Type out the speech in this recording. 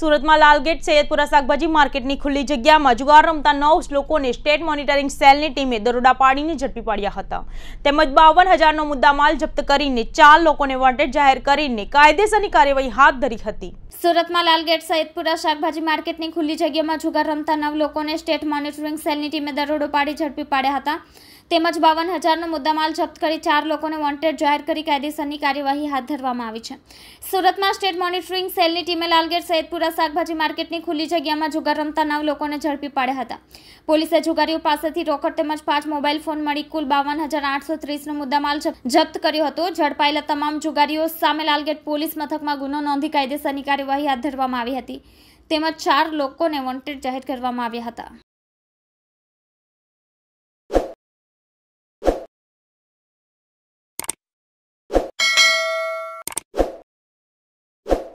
સુરતમાં લાલગેટ સૈયદપુરા શાકભાજી માર્કેટની ખુલ્લી જગ્યામાં જુગાર રમતા નવ લોકોને સ્ટેટ મોનિટરિંગ સેલની ટીમે દરોડા પાડીને ઝડપી પાડ્યા હતા તેમજ બાવન હજારનો મુદ્દામાલ જપ્ત કરીને ચાર લોકોને વોન્ટેડ જાહેર કરીને કાયદેસરની કાર્યવાહી હાથ ધરી હતી સુરતમાં લાલગેટ સૈયદપુરા શાકભાજી માર્કેટની ખુલ્લી જગ્યામાં જુગાર રમતા નવ લોકોને સ્ટેટ મોનિટરિંગ સેલની ટીમે દરોડો પાડી ઝડપી પાડ્યા હતા તેમજ બાવન હજારનો મુદ્દામાલ જપ્ત કરી ચાર લોકોને વોન્ટેડ જાહેર કરી કાયદેસરની કાર્યવાહી હાથ ધરવામાં આવી છે સુરતમાં સ્ટેટ મોનિટરિંગ સેલની ટીમે લાલગેટ સૈદપુરા શાકભાજી માર્કેટની ખુલ્લી જગ્યામાં જુગાર રમતા નવ લોકોને ઝડપી પાડ્યા હતા પોલીસે જુગારીઓ પાસેથી રોકડ તેમજ પાંચ મોબાઈલ ફોન મળી કુલ બાવન હજાર આઠસો ત્રીસનો મુદ્દામાલ જપ્ત કર્યો હતો ઝડપાયેલા તમામ જુગારીઓ સામે લાલગેટ પોલીસ મથકમાં ગુનો નોંધી કાયદેસરની કાર્યવાહી હાથ ધરવામાં આવી હતી તેમજ ચાર લોકોને વોન્ટેડ જાહેર કરવામાં આવ્યા હતા